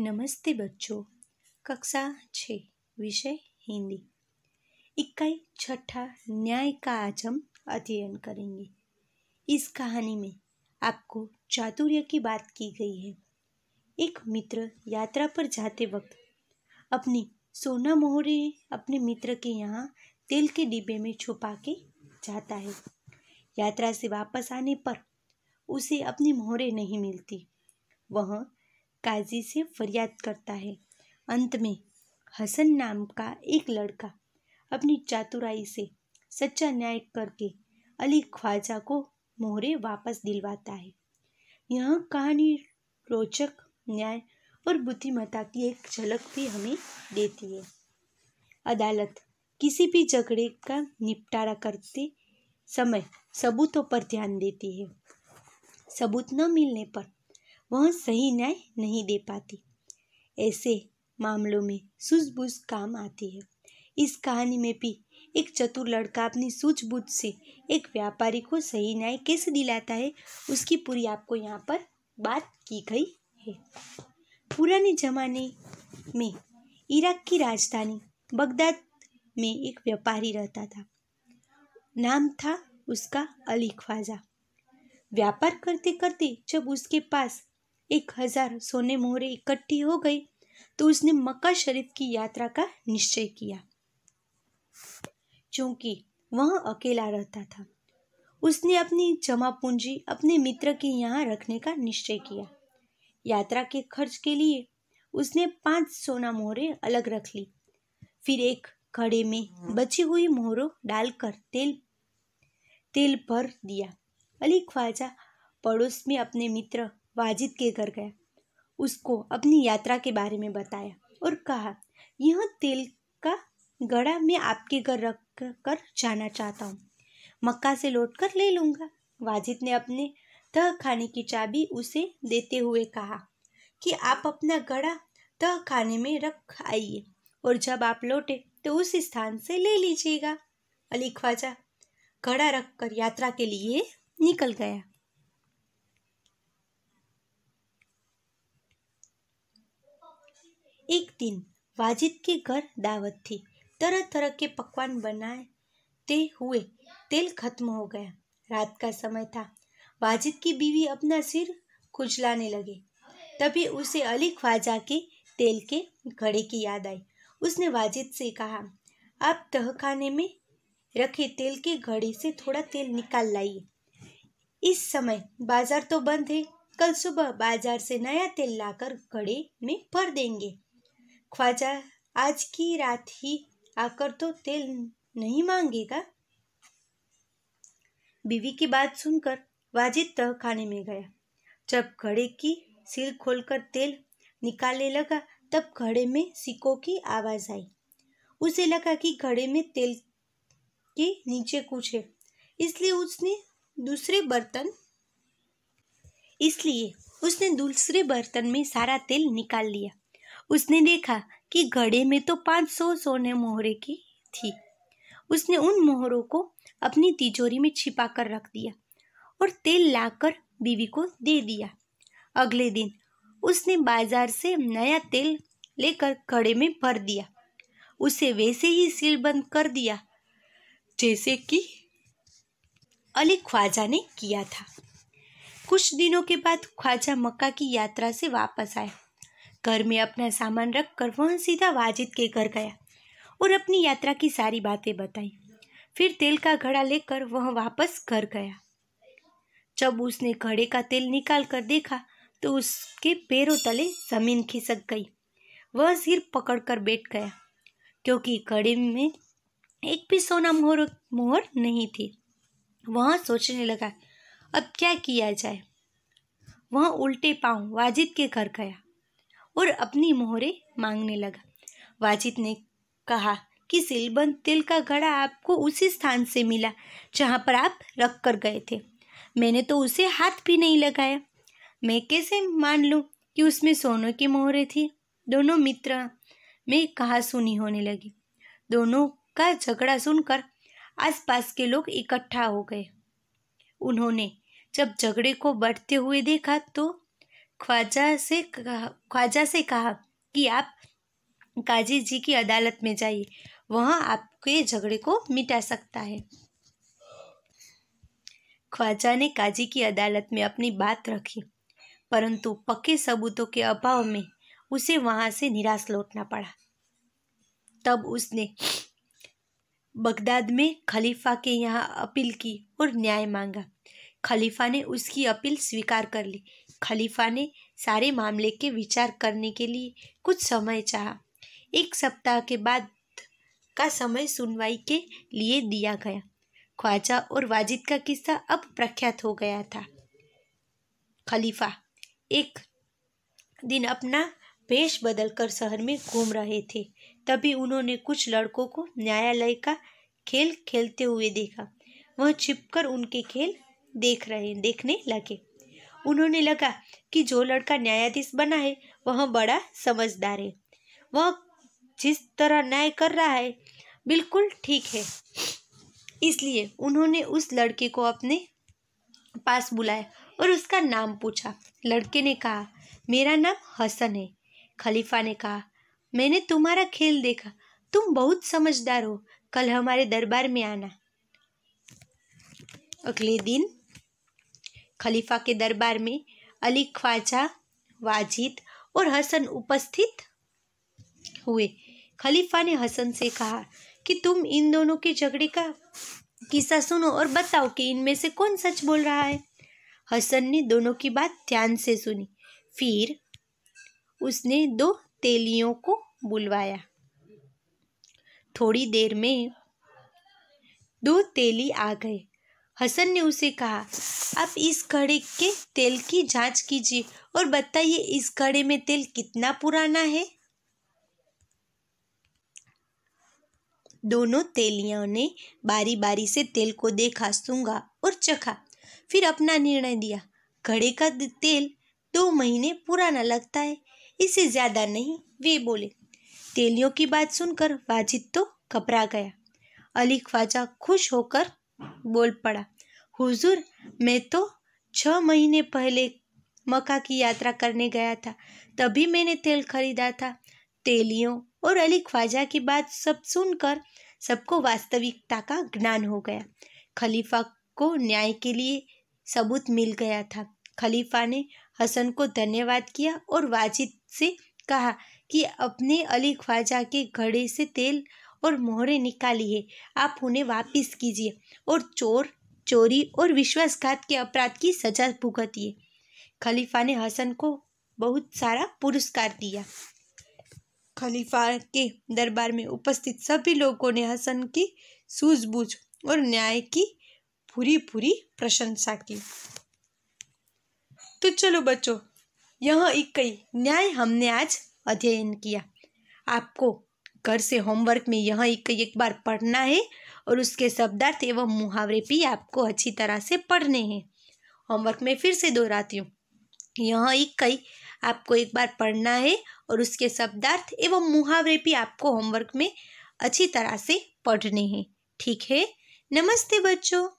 नमस्ते बच्चों कक्षा छः विषय हिंदी इकाई छठा न्याय का आज हम अध्ययन करेंगे इस कहानी में आपको चातुर्य की बात की गई है एक मित्र यात्रा पर जाते वक्त अपनी सोना मोहरे अपने मित्र के यहाँ तेल के डिब्बे में छुपा के जाता है यात्रा से वापस आने पर उसे अपनी मोहरे नहीं मिलती वह काजी से फरियाद करता है अंत में हसन नाम का एक लड़का अपनी चातुराई से सच्चा न्याय करके अली ख्वाजा को मोहरे वापस दिलवाता है यह कहानी रोचक न्याय और बुद्धिमत्ता की एक झलक भी हमें देती है अदालत किसी भी झगड़े का निपटारा करते समय सबूतों पर ध्यान देती है सबूत न मिलने पर वह सही न्याय नहीं दे पाती ऐसे मामलों में सूझबूझ काम आती है इस कहानी में भी एक चतुर लड़का अपनी सूझबूझ से एक व्यापारी को सही न्याय कैसे दिलाता है उसकी पूरी आपको यहाँ पर बात की गई है पुराने जमाने में इराक की राजधानी बगदाद में एक व्यापारी रहता था नाम था उसका अली ख्वाजा व्यापार करते करते जब उसके पास एक हजार सोने मोहरे इकट्ठी हो गई तो उसने मक्का शरीफ की यात्रा का निश्चय किया क्योंकि वह अकेला रहता था उसने अपनी जमा पूंजी अपने मित्र के यहाँ रखने का निश्चय किया यात्रा के खर्च के लिए उसने पांच सोना मोहरे अलग रख ली फिर एक घड़े में बची हुई मोहरों डालकर तेल तेल भर दिया अली ख्वाजा पड़ोस में अपने मित्र वाजिद के घर गया उसको अपनी यात्रा के बारे में बताया और कहा यह तेल का गड़ा मैं आपके घर रख कर जाना चाहता हूँ मक्का से लौट कर ले लूँगा वाजिद ने अपने तह खाने की चाबी उसे देते हुए कहा कि आप अपना गड़ा तह खाने में रख आइए और जब आप लौटे तो उस स्थान से ले लीजिएगा अली ख्वाजा घड़ा रख कर यात्रा के लिए निकल गया एक दिन वाजिद के घर दावत थी तरह तरह के पकवान बनाते हुए तेल खत्म हो गया रात का समय था वाजिद की बीवी अपना सिर खुजलाने लगे तभी उसे अली ख्वाजा के तेल के घड़े की याद आई उसने वाजिद से कहा आप तहखाने में रखे तेल के घड़े से थोड़ा तेल निकाल लाइए इस समय बाजार तो बंद है कल सुबह बाजार से नया तेल लाकर घड़े में भर देंगे ख्वाजा आज की रात ही आकर तो तेल नहीं मांगेगा बीवी की बात सुनकर वाजिद तह खाने में गया जब घड़े की सील खोलकर तेल निकालने लगा तब घड़े में सिक्कों की आवाज़ आई उसे लगा कि घड़े में तेल के नीचे कुछ है इसलिए उसने दूसरे बर्तन इसलिए उसने दूसरे बर्तन में सारा तेल निकाल लिया उसने देखा कि घड़े में तो पाँच सौ सोने मोहरे की थी उसने उन मोहरों को अपनी तिजोरी में छिपा कर रख दिया और तेल लाकर बीवी को दे दिया अगले दिन उसने बाजार से नया तेल लेकर घड़े में भर दिया उसे वैसे ही सील बंद कर दिया जैसे कि अली ख्वाजा ने किया था कुछ दिनों के बाद ख्वाजा मक्का की यात्रा से वापस आए घर में अपना सामान रख कर वह सीधा वाजिद के घर गया और अपनी यात्रा की सारी बातें बताई फिर तेल का घड़ा लेकर वह वापस घर गया जब उसने घड़े का तेल निकाल कर देखा तो उसके पैरों तले जमीन खिसक गई वह सिर पकड़ कर बैठ गया क्योंकि घड़े में एक भी सोना मोहर मोहर नहीं थी वह सोचने लगा अब क्या किया जाए वह उल्टे पांव वाजिद के घर गया और अपनी मोहरे मांगने लगा वाजिद ने कहा कि सिलबंद तिल का घड़ा आपको उसी स्थान से मिला जहाँ पर आप रख कर गए थे मैंने तो उसे हाथ भी नहीं लगाया मैं कैसे मान लूँ कि उसमें सोनों की मोहरे थी दोनों मित्र में कहा सुनी होने लगी दोनों का झगड़ा सुनकर आसपास के लोग इकट्ठा हो गए उन्होंने जब झगड़े को बढ़ते हुए देखा तो ख्वाजा से कहा ख्वाजा से कहा कि आप काजी जी की अदालत में जाइए वह आपके झगड़े को मिटा सकता है ख्वाजा ने काजी की अदालत में अपनी बात रखी परंतु पक्के सबूतों के अभाव में उसे वहां से निराश लौटना पड़ा तब उसने बगदाद में खलीफा के यहाँ अपील की और न्याय मांगा खलीफा ने उसकी अपील स्वीकार कर ली खलीफा ने सारे मामले के विचार करने के लिए कुछ समय चाहा एक सप्ताह के बाद का समय सुनवाई के लिए दिया गया ख्वाजा और वाजिद का किस्सा अब प्रख्यात हो गया था खलीफा एक दिन अपना भेष बदलकर शहर में घूम रहे थे तभी उन्होंने कुछ लड़कों को न्यायालय का खेल खेलते हुए देखा वह छिपकर उनके खेल देख रहे देखने लगे उन्होंने लगा कि जो लड़का न्यायाधीश बना है वह बड़ा समझदार है वह जिस तरह न्याय कर रहा है बिल्कुल ठीक है इसलिए उन्होंने उस लड़के को अपने पास बुलाया और उसका नाम पूछा लड़के ने कहा मेरा नाम हसन है खलीफा ने कहा मैंने तुम्हारा खेल देखा तुम बहुत समझदार हो कल हमारे दरबार में आना अगले दिन खलीफा के दरबार में अली ख्वाजा वाजिद और हसन उपस्थित हुए खलीफा ने हसन से कहा कि तुम इन दोनों के झगड़े का किस्सा सुनो और बताओ कि इनमें से कौन सच बोल रहा है हसन ने दोनों की बात ध्यान से सुनी फिर उसने दो तेलियों को बुलवाया थोड़ी देर में दो तेली आ गए हसन ने उसे कहा आप इस कड़े के तेल की जांच कीजिए और बताइए इस कड़े में तेल कितना पुराना है दोनों तेलियों ने बारी बारी से तेल को देखा सूंगा और चखा फिर अपना निर्णय दिया घड़े का तेल दो महीने पुराना लगता है इससे ज़्यादा नहीं वे बोले तेलियों की बात सुनकर वाजिद तो घबरा गया अली ख्वाजा खुश होकर बोल पड़ा हुजूर मैं तो छः महीने पहले मक्का की यात्रा करने गया था तभी मैंने तेल खरीदा था तेलियों और अली ख्वाजा की बात सब सुनकर सबको वास्तविकता का ज्ञान हो गया खलीफा को न्याय के लिए सबूत मिल गया था खलीफा ने हसन को धन्यवाद किया और वाजिद से कहा कि अपने अली ख्वाजा के घड़े से तेल और मोहरे निकाली है आप उन्हें वापिस कीजिए और चोर चोरी और विश्वासघात के अपराध की सजा भुगतिए खलीफा ने हसन को बहुत सारा पुरस्कार दिया खलीफा के दरबार में उपस्थित सभी लोगों ने हसन की सूझबूझ और न्याय की पूरी पूरी प्रशंसा की तो चलो बच्चों यह इक्कीस न्याय हमने आज अध्ययन किया आपको घर से होमवर्क में यह एक एक बार पढ़ना है और उसके शब्दार्थ एवं मुहावरे भी आपको अच्छी तरह से पढ़ने हैं होमवर्क में फिर से दोहराती हूँ यह इक्कई आपको एक बार पढ़ना है और उसके शब्दार्थ एवं मुहावरे भी आपको होमवर्क में अच्छी तरह से पढ़ने हैं ठीक है नमस्ते बच्चों